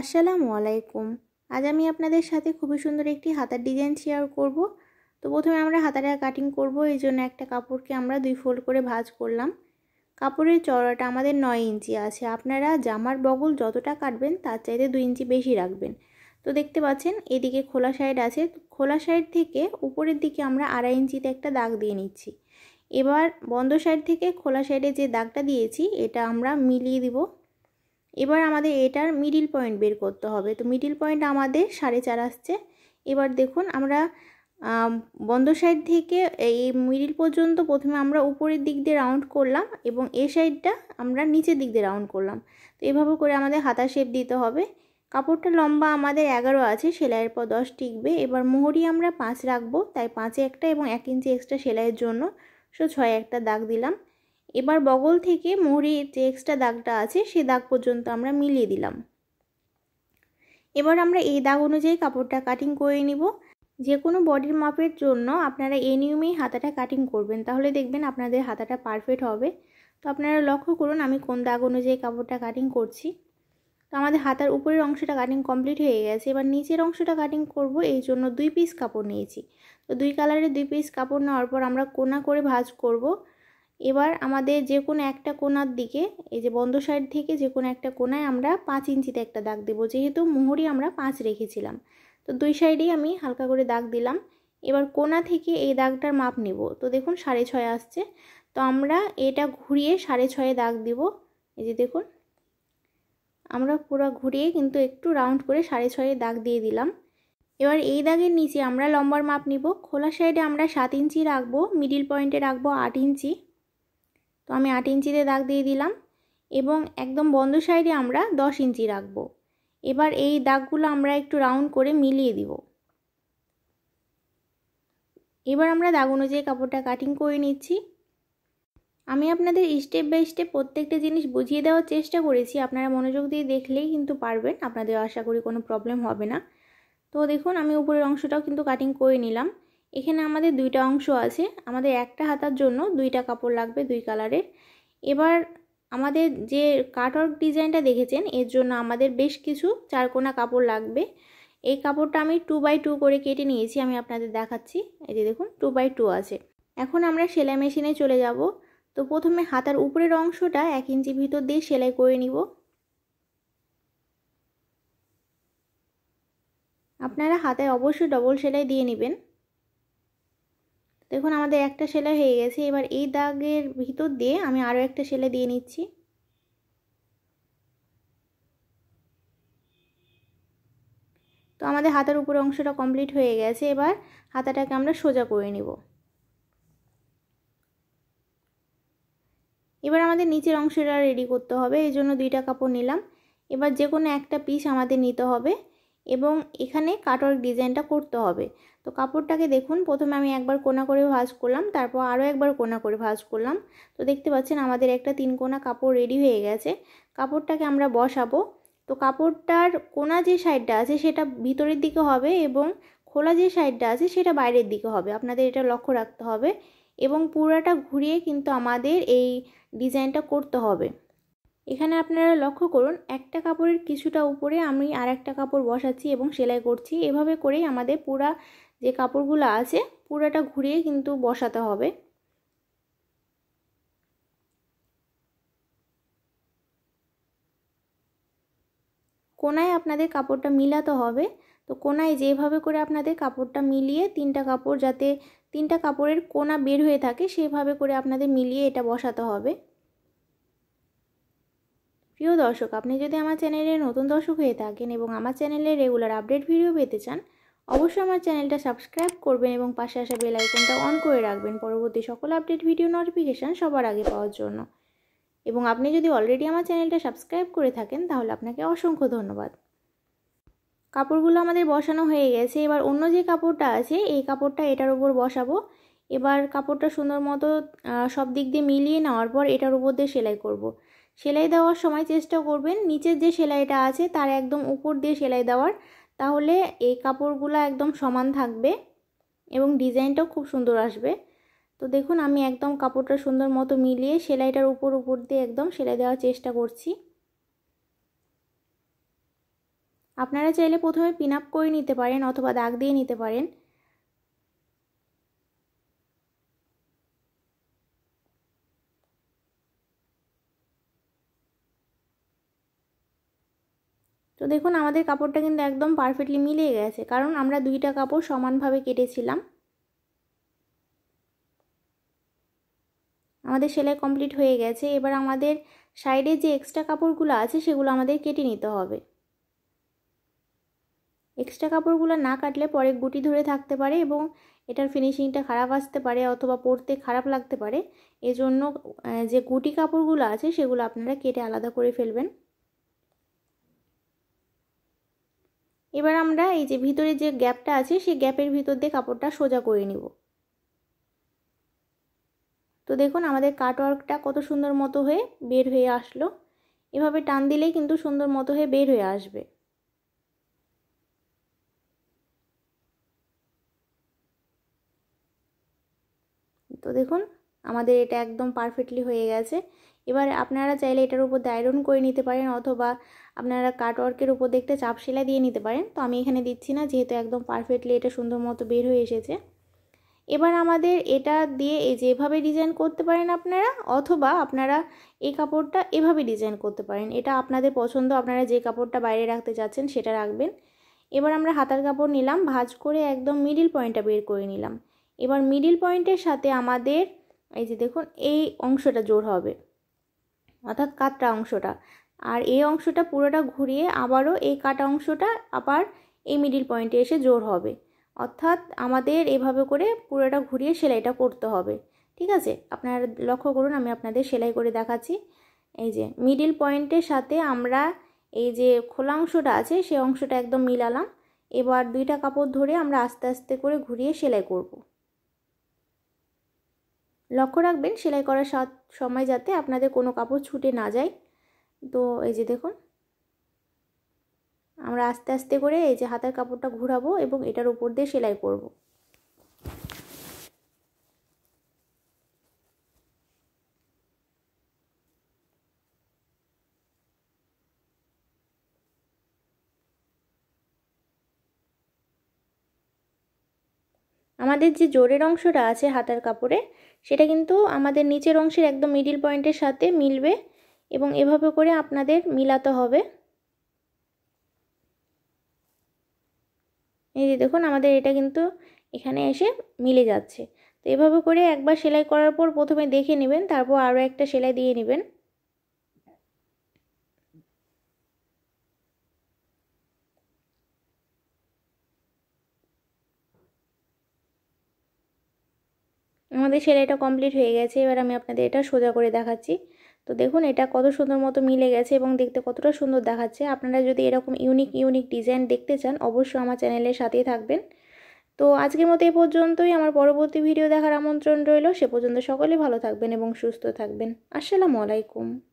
আসসালামু আলাইকুম আজ আমি আপনাদের সাথে খুবই সুন্দর একটি হাতার ডিজাইন শেয়ার করব তো প্রথমে আমরা হাতাটা কাটিং করব এই জন্য একটা কাপড়কে আমরা দুই ফোল্ড করে ভাজ করলাম কাপড়ের চড়াটা আমাদের নয় ইঞ্চি আছে আপনারা জামার বগল যতটা কাটবেন তার চাইতে দুই ইঞ্চি বেশি রাখবেন তো দেখতে পাচ্ছেন এদিকে খোলা সাইড আছে খোলা সাইড থেকে উপরের দিকে আমরা আড়াই ইঞ্চিতে একটা দাগ দিয়ে নিচ্ছি এবার বন্ধ সাইড থেকে খোলা সাইডে যে দাগটা দিয়েছি এটা আমরা মিলিয়ে দিব এবার আমাদের এটার মিডিল পয়েন্ট বের করতে হবে তো মিডিল পয়েন্ট আমাদের সাড়ে চার আসছে এবার দেখুন আমরা বন্ধ সাইড থেকে এই মিডিল পর্যন্ত প্রথমে আমরা উপরের দিক দিয়ে রাউন্ড করলাম এবং এ সাইডটা আমরা নিচের দিক দিয়ে রাউন্ড করলাম তো এভাবে করে আমাদের হাতা শেপ দিতে হবে কাপড়টা লম্বা আমাদের এগারো আছে সেলাইয়ের পর দশ টিকবে এবার মোহরি আমরা পাঁচ রাখবো তাই পাঁচে একটা এবং এক ইঞ্চি এক্সট্রা সেলাইয়ের জন্য সো ছয় একটা দাগ দিলাম এবার বগল থেকে মোহরির যে এক্সট্রা দাগটা আছে সে দাগ পর্যন্ত আমরা মিলিয়ে দিলাম এবার আমরা এই দাগ অনুযায়ী কাপড়টা কাটিং করে নিব যে কোনো বডির মাপের জন্য আপনারা এই নিয়মেই হাতাটা কাটিং করবেন তাহলে দেখবেন আপনাদের হাতাটা পারফেক্ট হবে তো আপনারা লক্ষ্য করুন আমি কোন দাগ অনুযায়ী কাপড়টা কাটিং করছি তো আমাদের হাতার উপরের অংশটা কাটিং কমপ্লিট হয়ে গেছে এবার নিচের অংশটা কাটিং করব এই জন্য দুই পিস কাপড় নিয়েছি তো দুই কালারের দুই পিস কাপড় নেওয়ার পর আমরা কোনা করে ভাজ করব এবার আমাদের যে কোনো একটা কোনার দিকে এই যে বন্ধ সাইড থেকে যে কোনো একটা কোনায় আমরা পাঁচ ইঞ্চিতে একটা দাগ দেবো যেহেতু মোহরি আমরা পাঁচ রেখেছিলাম তো দুই সাইডেই আমি হালকা করে দাগ দিলাম এবার কোনা থেকে এই দাগটার মাপ নেব তো দেখুন সাড়ে ছয় আসছে তো আমরা এটা ঘুরিয়ে সাড়ে ছয়ে দাগ দিব এই যে দেখুন আমরা পুরো ঘুরিয়ে কিন্তু একটু রাউন্ড করে সাড়ে ছয়ে দাগ দিয়ে দিলাম এবার এই দাগের নিচে আমরা লম্বার মাপ নিব খোলা সাইডে আমরা সাত ইঞ্চি রাখবো মিডিল পয়েন্টে রাখবো আট ইঞ্চি তো আমি আট ইঞ্চিতে দাগ দিয়ে দিলাম এবং একদম বন্ধ সাইডে আমরা দশ ইঞ্চি রাখব এবার এই দাগগুলো আমরা একটু রাউন্ড করে মিলিয়ে দিব এবার আমরা দাগ অনুযায়ী কাপড়টা কাটিং করে নিচ্ছি আমি আপনাদের স্টেপ বাই স্টেপ প্রত্যেকটা জিনিস বুঝিয়ে দেওয়ার চেষ্টা করেছি আপনারা মনোযোগ দিয়ে দেখলেই কিন্তু পারবেন আপনাদের আশা করি কোনো প্রবলেম হবে না তো দেখুন আমি উপরের অংশটাও কিন্তু কাটিং করে নিলাম এখানে আমাদের দুইটা অংশ আছে আমাদের একটা হাতার জন্য দুইটা কাপড় লাগবে দুই কালারের এবার আমাদের যে কাটওয়ার্ক ডিজাইনটা দেখেছেন এর জন্য আমাদের বেশ কিছু চারকোনা কাপড় লাগবে এই কাপড়টা আমি টু বাই টু করে কেটে নিয়েছি আমি আপনাদের দেখাচ্ছি এই যে দেখুন টু বাই টু আছে এখন আমরা সেলাই মেশিনে চলে যাব তো প্রথমে হাতার উপরের অংশটা এক ইঞ্চি ভিতর দিয়ে সেলাই করে নিব আপনারা হাতায় অবশ্যই ডবল সেলাই দিয়ে নেবেন দেখুন আমাদের একটা সেলাই হয়ে গেছে এবার এই দাগের ভিতর দিয়ে আমি আরও একটা সেলাই দিয়ে নিচ্ছি তো আমাদের হাতার উপর অংশটা কমপ্লিট হয়ে গেছে এবার হাতাটাকে আমরা সোজা করে নিব এবার আমাদের নিচের অংশটা রেডি করতে হবে এই জন্য দুইটা কাপড় নিলাম এবার যে কোনো একটা পিস আমাদের নিতে হবে এবং এখানে কাটওয়ার্ক ডিজাইনটা করতে হবে তো কাপড়টাকে দেখুন প্রথমে আমি একবার কোনা করে ভাঁজ করলাম তারপর আরও একবার কোনা করে ভাঁজ করলাম তো দেখতে পাচ্ছেন আমাদের একটা তিন কোনা কাপড় রেডি হয়ে গেছে কাপড়টাকে আমরা বসাবো তো কাপড়টার কোনা যে সাইডটা আছে সেটা ভিতরের দিকে হবে এবং খোলা যে সাইডটা আছে সেটা বাইরের দিকে হবে আপনাদের এটা লক্ষ্য রাখতে হবে এবং পুরাটা ঘুরিয়ে কিন্তু আমাদের এই ডিজাইনটা করতে হবে এখানে আপনারা লক্ষ্য করুন একটা কাপড়ের কিছুটা উপরে আমি আর একটা কাপড় বসাচ্ছি এবং সেলাই করছি এভাবে করেই আমাদের পুরা যে কাপড়গুলো আছে পুরাটা ঘুরিয়ে কিন্তু বসাতে হবে কোনায় আপনাদের কাপড়টা মিলাতে হবে তো কোনায় যেভাবে করে আপনাদের কাপড়টা মিলিয়ে তিনটা কাপড় যাতে তিনটা কাপড়ের কোনা বের হয়ে থাকে সেভাবে করে আপনাদের মিলিয়ে এটা বসাতে হবে প্রিয় দর্শক আপনি যদি আমার চ্যানেলে নতুন দর্শক হয়ে থাকেন এবং আমার চ্যানেলে রেগুলার আপডেট ভিডিও পেতে চান অবশ্যই আমার চ্যানেলটা সাবস্ক্রাইব করবেন এবং পাশে আসা বেল আইকনটা অন করে রাখবেন পরবর্তী সকল আপডেট ভিডিও নোটিফিকেশান সবার আগে পাওয়ার জন্য এবং আপনি যদি অলরেডি আমার চ্যানেলটা সাবস্ক্রাইব করে থাকেন তাহলে আপনাকে অসংখ্য ধন্যবাদ কাপড়গুলো আমাদের বসানো হয়ে গেছে এবার অন্য যে কাপড়টা আছে এই কাপড়টা এটার উপর বসাবো এবার কাপড়টা সুন্দর মতো সব দিক দিয়ে মিলিয়ে নেওয়ার পর এটার উপর দিয়ে সেলাই করব। সেলাই দেওয়ার সময় চেষ্টা করবেন নিচের যে সেলাইটা আছে তার একদম উপর দিয়ে সেলাই দেওয়ার তাহলে এই কাপড়গুলো একদম সমান থাকবে এবং ডিজাইনটাও খুব সুন্দর আসবে তো দেখুন আমি একদম কাপড়টা সুন্দর মতো মিলিয়ে সেলাইটার উপর উপর দিয়ে একদম সেলাই দেওয়ার চেষ্টা করছি আপনারা চাইলে প্রথমে পিন আপ করে নিতে পারেন অথবা দাগ দিয়ে নিতে পারেন তো দেখুন আমাদের কাপড়টা কিন্তু একদম পারফেক্টলি মিলে গেছে কারণ আমরা দুইটা কাপড় সমানভাবে কেটেছিলাম আমাদের সেলাই কমপ্লিট হয়ে গেছে এবার আমাদের সাইডে যে এক্সট্রা কাপড়গুলো আছে সেগুলো আমাদের কেটে নিতে হবে এক্সট্রা কাপড়গুলো না কাটলে পরে গুটি ধরে থাকতে পারে এবং এটার ফিনিশিংটা খারাপ আসতে পারে অথবা পরতে খারাপ লাগতে পারে এজন্য যে গুটি কাপড়গুলো আছে সেগুলো আপনারা কেটে আলাদা করে ফেলবেন এবার আমরা এই যে ভিতরে যে গ্যাপটা আছে সেই গ্যাপের ভিতর দিয়ে কাপড়টা সোজা করে নিব তো দেখুন আমাদের কাটওয়ার্কটা কত সুন্দর মতো হয়ে বের হয়ে আসলো এভাবে টান দিলেই কিন্তু সুন্দর মতো হয়ে বের হয়ে আসবে তো দেখুন আমাদের এটা একদম পারফেক্টলি হয়ে গেছে এবার আপনারা চাইলে এটার উপর আয়রন করে নিতে পারেন অথবা আপনারা কাটওয়ার্কের উপর দেখতে চাপ সেলাই দিয়ে নিতে পারেন তো আমি এখানে দিচ্ছি না যেহেতু একদম পারফেক্টলি এটা সুন্দর মতো বের হয়ে এসেছে এবার আমাদের এটা দিয়ে এই যেভাবে ডিজাইন করতে পারেন আপনারা অথবা আপনারা এই কাপড়টা এভাবে ডিজাইন করতে পারেন এটা আপনাদের পছন্দ আপনারা যে কাপড়টা বাইরে রাখতে চাচ্ছেন সেটা রাখবেন এবার আমরা হাতার কাপড় নিলাম ভাজ করে একদম মিডিল পয়েন্টটা বের করে নিলাম এবার মিডিল পয়েন্টের সাথে আমাদের এই যে দেখুন এই অংশটা জোর হবে অর্থাৎ কাটটা অংশটা আর এই অংশটা পুরোটা ঘুরিয়ে আবারও এই কাটা অংশটা আবার এই মিডিল পয়েন্টে এসে জোর হবে অর্থাৎ আমাদের এভাবে করে পুরোটা ঘুরিয়ে সেলাইটা করতে হবে ঠিক আছে আপনারা লক্ষ্য করুন আমি আপনাদের সেলাই করে দেখাচ্ছি এই যে মিডিল পয়েন্টের সাথে আমরা এই যে খোলা অংশটা আছে সে অংশটা একদম মিলালাম এবার দুইটা কাপড় ধরে আমরা আস্তে আস্তে করে ঘুরিয়ে সেলাই করবো লক্ষ্য রাখবেন সেলাই করার সময় যাতে আপনাদের কোনো কাপড় ছুটে না যায় তো এই যে দেখুন আমরা আস্তে আস্তে করে এই যে হাতের কাপড়টা ঘুরাবো এবং এটার উপর দিয়ে সেলাই করবো আমাদের যে জোরের অংশটা আছে হাতার কাপড়ে সেটা কিন্তু আমাদের নিচের অংশের একদম মিডিল পয়েন্টের সাথে মিলবে এবং এভাবে করে আপনাদের মিলাতে হবে এই যে দেখুন আমাদের এটা কিন্তু এখানে এসে মিলে যাচ্ছে তো এভাবে করে একবার সেলাই করার পর প্রথমে দেখে নেবেন তারপর আরও একটা সেলাই দিয়ে নেবেন আমাদের সেলাইটা কমপ্লিট হয়ে গেছে এবার আমি আপনাদের এটা সোজা করে দেখাচ্ছি তো দেখুন এটা কত সুন্দর মতো মিলে গেছে এবং দেখতে কতটা সুন্দর দেখাচ্ছে আপনারা যদি এরকম ইউনিক ইউনিক ডিজাইন দেখতে চান অবশ্যই আমার চ্যানেলের সাথেই থাকবেন তো আজকের মতো এ পর্যন্তই আমার পরবর্তী ভিডিও দেখার আমন্ত্রণ রইল সে পর্যন্ত সকলে ভালো থাকবেন এবং সুস্থ থাকবেন আসসালামু আলাইকুম